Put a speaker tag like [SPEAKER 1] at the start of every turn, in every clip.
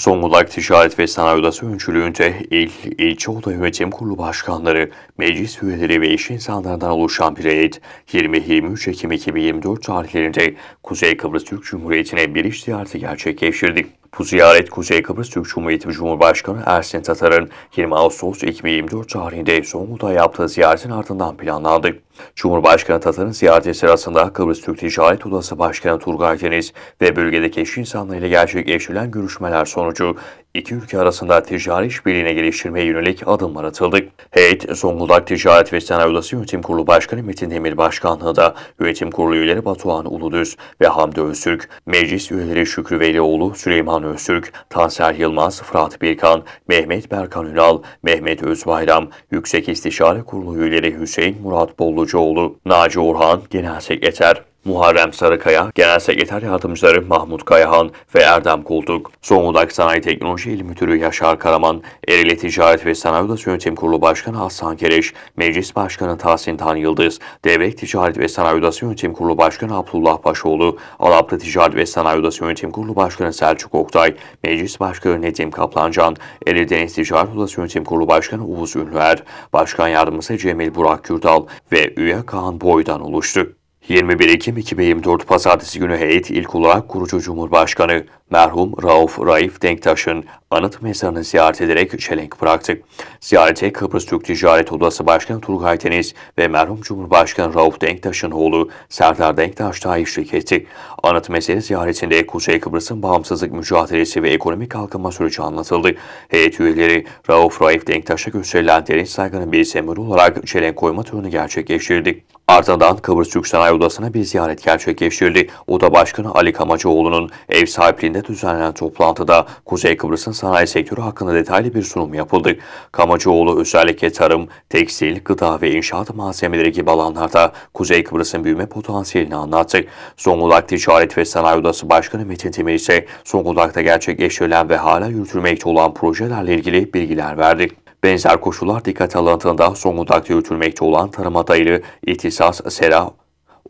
[SPEAKER 1] Son olarak Ticaret ve Sanayi Odası öncülüğünde il, ilçe oda yönetim kurulu başkanları, meclis üyeleri ve iş insanlarından oluşan bir heyet 20-23 Ekim 2024 tarihlerinde Kuzey Kıbrıs Türk Cumhuriyeti'ne bir iş ziyareti gerçekleştirdi. Bu ziyaret Kuzey Kıbrıs Türk Cumhuriyeti Cumhurbaşkanı Ersin Tatar'ın 20 Ağustos 2024 tarihinde Zonguldak'a yaptığı ziyaretin ardından planlandı. Cumhurbaşkanı Tatar'ın ziyareti sırasında Kıbrıs Türk Ticaret Odası Başkanı Turgay Deniz ve bölgedeki eş insanlarıyla gerçekleştirilen görüşmeler sonucu iki ülke arasında ticari işbirliğine geliştirmeye yönelik adımlar atıldı. Heyet, Zonguldak Ticaret ve Sanayi Odası Yönetim Kurulu Başkanı Metin Demir Başkanlığı Yönetim Kurulu üyeleri Batuhan Uludüz ve Hamdi Öztürk, Meclis üyeleri Şükrü Velioğlu, Süleyman Doğan Öztürk, Tanser Yılmaz, Fırat Birkan, Mehmet Berkan Ünal, Mehmet Özbayram, Yüksek İstişare Kurulu üyeleri Hüseyin Murat Bollucuoğlu, Naci Orhan Genel Sekreter. Muharrem Sarıkaya, Genel Sekreter Yardımcıları Mahmut Kayahan ve Erdem Kultuk, Zonguldak Sanayi Teknoloji İl Müdürü Yaşar Karaman, Ereğli Ticaret ve Sanayi Odası Yönetim Kurulu Başkanı Hasan Kereş, Meclis Başkanı Tahsin Tan Yıldız, Devlet Ticaret ve Sanayi Odası Yönetim Kurulu Başkanı Abdullah Paşoğlu, Alaplı Ticaret ve Sanayi Odası Yönetim Kurulu Başkanı Selçuk Oktay, Meclis Başkanı Nedim Kaplancan, Ereğli Deniz Ticaret Odası Yönetim Kurulu Başkanı Uğuz Ünlüer, Başkan Yardımcısı Cemil Burak Kürdal ve üye Kaan Boy'dan oluştu. 21 Ekim 2024 Pazartesi günü heyet ilk olarak kurucu Cumhurbaşkanı merhum Rauf Raif Denktaş'ın anıt mezarını ziyaret ederek çelenk bıraktı. Ziyarete Kıbrıs Türk Ticaret Odası Başkanı Turgay Deniz ve merhum Cumhurbaşkanı Rauf Denktaş'ın oğlu Serdar Denktaş da eşlik etti. Anıt mezarı ziyaretinde Kuzey Kıbrıs'ın bağımsızlık mücadelesi ve ekonomik kalkınma süreci anlatıldı. Heyet üyeleri Rauf Raif Denktaş'a gösterilen derin saygının bir sembolü olarak çelenk koyma töreni gerçekleştirdi. Ardından Kıbrıs Türk Sanayi odasına bir ziyaret gerçekleştirdi. Oda Başkanı Ali Kamacıoğlu'nun ev sahipliğinde düzenlenen toplantıda Kuzey Kıbrıs'ın sanayi sektörü hakkında detaylı bir sunum yapıldı. Kamacıoğlu özellikle tarım, tekstil, gıda ve inşaat malzemeleri gibi alanlarda Kuzey Kıbrıs'ın büyüme potansiyelini anlattı. Zonguldak Ticaret ve Sanayi Odası Başkanı Metin Temir ise Zonguldak'ta gerçekleştirilen ve hala yürütülmekte olan projelerle ilgili bilgiler verdi. Benzer koşullar dikkat alındığında Zonguldak'ta yürütülmekte olan tarım adaylı İhtisas, Sera,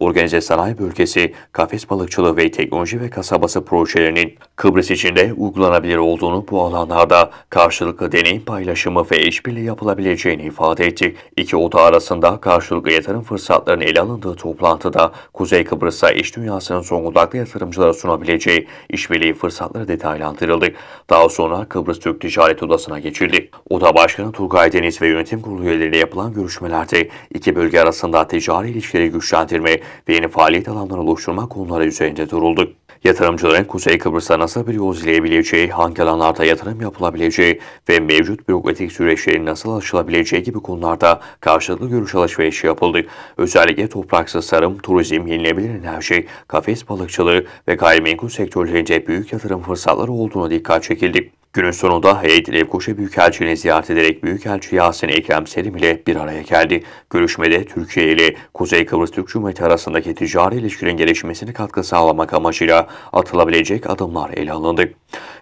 [SPEAKER 1] Organize Sanayi Bölgesi, Kafes Balıkçılığı ve Teknoloji ve Kasabası projelerinin Kıbrıs için de uygulanabilir olduğunu bu alanlarda karşılıklı deneyim paylaşımı ve işbirliği yapılabileceğini ifade etti. İki oda arasında karşılıklı yatırım fırsatlarının ele alındığı toplantıda Kuzey Kıbrıs'a iş dünyasının Zonguldaklı yatırımcılara sunabileceği işbirliği fırsatları detaylandırıldı. Daha sonra Kıbrıs Türk Ticaret Odası'na geçildi. Oda Başkanı Turgay Deniz ve yönetim kurulu üyeleriyle yapılan görüşmelerde iki bölge arasında ticari ilişkileri güçlendirme, ve yeni faaliyet alanları oluşturma konuları üzerinde duruldu. Yatırımcıların Kuzey Kıbrıs'ta nasıl bir yol izleyebileceği, hangi alanlarda yatırım yapılabileceği ve mevcut bürokratik süreçlerin nasıl aşılabileceği gibi konularda karşılıklı görüş alışverişi yapıldı. Özellikle topraksız tarım, turizm, yenilebilir enerji, kafes balıkçılığı ve gayrimenkul sektörlerinde büyük yatırım fırsatları olduğuna dikkat çekildi. Günün sonunda heyet Levkoşa Büyükelçiliğini ziyaret ederek Büyükelçi Yasin Ekrem Selim ile bir araya geldi. Görüşmede Türkiye ile Kuzey Kıbrıs Türk Cumhuriyeti arasındaki ticari ilişkilerin gelişmesine katkı sağlamak amacıyla atılabilecek adımlar ele alındı.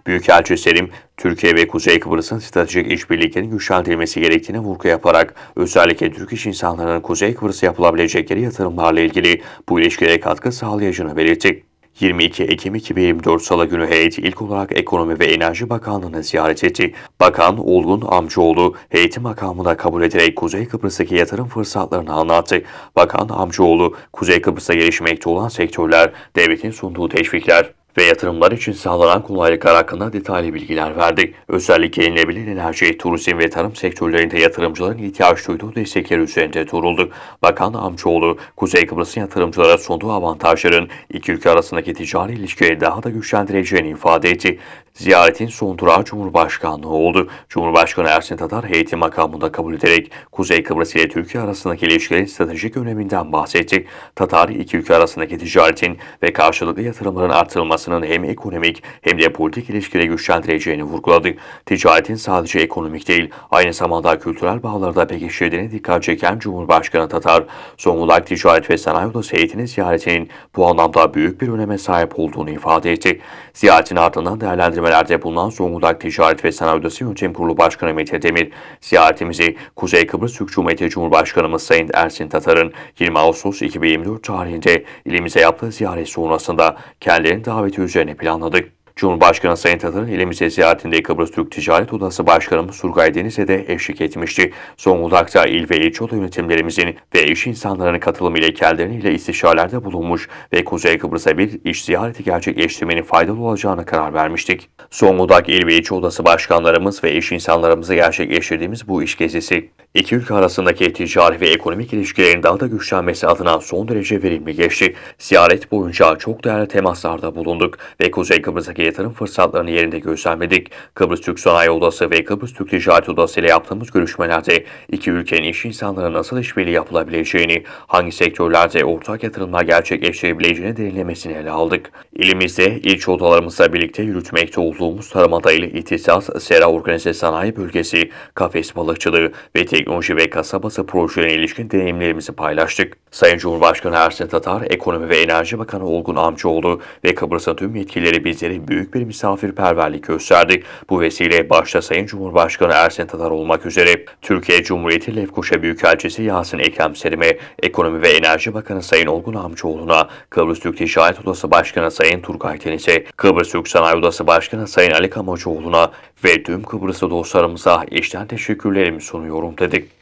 [SPEAKER 1] Büyükelçi Selim, Türkiye ve Kuzey Kıbrıs'ın stratejik işbirliklerinin güçlendirilmesi gerektiğine vurgu yaparak özellikle Türk iş insanlarının Kuzey Kıbrıs'a yapılabilecekleri yatırımlarla ilgili bu ilişkilere katkı sağlayacağını belirtti. 22 Ekim 2024 Salı günü heyet ilk olarak Ekonomi ve Enerji Bakanlığı'nı ziyaret etti. Bakan Olgun Amcaoğlu heyeti makamına kabul ederek Kuzey Kıbrıs'taki yatırım fırsatlarını anlattı. Bakan Amcaoğlu, Kuzey Kıbrıs'ta gelişmekte olan sektörler, devletin sunduğu teşvikler, ve yatırımlar için sağlanan kolaylıklar hakkında detaylı bilgiler verdi. Özellikle yenilebilir enerji, turizm ve tarım sektörlerinde yatırımcıların ihtiyaç duyduğu destekler üzerinde duruldu. Bakan Amçoğlu, Kuzey Kıbrıs'ın yatırımcılara sunduğu avantajların iki ülke arasındaki ticari ilişkileri daha da güçlendireceğini ifade etti. Ziyaretin son durağı Cumhurbaşkanlığı oldu. Cumhurbaşkanı Ersin Tatar heyeti makamında kabul ederek Kuzey Kıbrıs ile Türkiye arasındaki ilişkilerin stratejik öneminden bahsetti. Tatar iki ülke arasındaki ticaretin ve karşılıklı yatırımların artırılması temasının hem ekonomik hem de politik ilişkileri güçlendireceğini vurguladı. Ticaretin sadece ekonomik değil, aynı zamanda kültürel bağları da pekiştirdiğine dikkat çeken Cumhurbaşkanı Tatar, son olarak ticaret ve sanayi odası heyetinin ziyaretinin bu anlamda büyük bir öneme sahip olduğunu ifade etti. Ziyaretin ardından değerlendirmelerde bulunan Zonguldak Ticaret ve Sanayi Odası Yönetim Kurulu Başkanı Mete Demir, ziyaretimizi Kuzey Kıbrıs Türk Cumhuriyeti Cumhurbaşkanımız Sayın Ersin Tatar'ın 20 Ağustos 2024 tarihinde ilimize yaptığı ziyaret sonrasında kendilerini davet daveti üzerine planladı. Cumhurbaşkanı Sayın Tatar, ilimize ziyaretinde Kıbrıs Türk Ticaret Odası Başkanı Surgay Deniz'e de eşlik etmişti. Zonguldak'ta il ve ilçe oda yönetimlerimizin ve iş insanlarının katılımıyla kendileriyle istişarelerde bulunmuş ve Kuzey Kıbrıs'a bir iş ziyareti gerçekleştirmenin faydalı olacağına karar vermiştik. Zonguldak il ve ilçe odası başkanlarımız ve iş insanlarımızı gerçekleştirdiğimiz bu iş gezisi, iki ülke arasındaki ticari ve ekonomik ilişkilerin daha da güçlenmesi adına son derece verimli geçti. Ziyaret boyunca çok değerli temaslarda bulunduk ve Kuzey Kıbrıs'taki Yatırım fırsatlarını yerinde gözlemledik. Kıbrıs Türk Sanayi Odası ve Kıbrıs Türk Ticaret Odası ile yaptığımız görüşmelerde iki ülkenin iş insanları nasıl işbirliği yapılabileceğini, hangi sektörlerde ortak yatırımlar gerçekleştirebileceğini derinlemesine ele aldık. İlimizde ilçe odalarımızla birlikte yürütmekte olduğumuz tarım adaylı ihtisas, sera organize sanayi bölgesi, kafes balıkçılığı ve teknoloji ve kasabası projelerine ilişkin deneyimlerimizi paylaştık. Sayın Cumhurbaşkanı Ersin Tatar, Ekonomi ve Enerji Bakanı Olgun Amcaoğlu ve Kıbrıs'ın tüm yetkilileri bizlere büyük bir misafirperverlik gösterdi. Bu vesile başta Sayın Cumhurbaşkanı Ersin Tatar olmak üzere Türkiye Cumhuriyeti Lefkoşa Büyükelçisi Yasin Ekrem Selim'e, Ekonomi ve Enerji Bakanı Sayın Olgun Amcaoğlu'na, Kıbrıs Türk Ticaret Odası Başkanı Sayın Turgay Deniz'e, Kıbrıs Türk Sanayi Odası Başkanı Sayın Ali Kamacoğlu'na ve tüm Kıbrıslı dostlarımıza işten teşekkürlerimi sunuyorum dedik.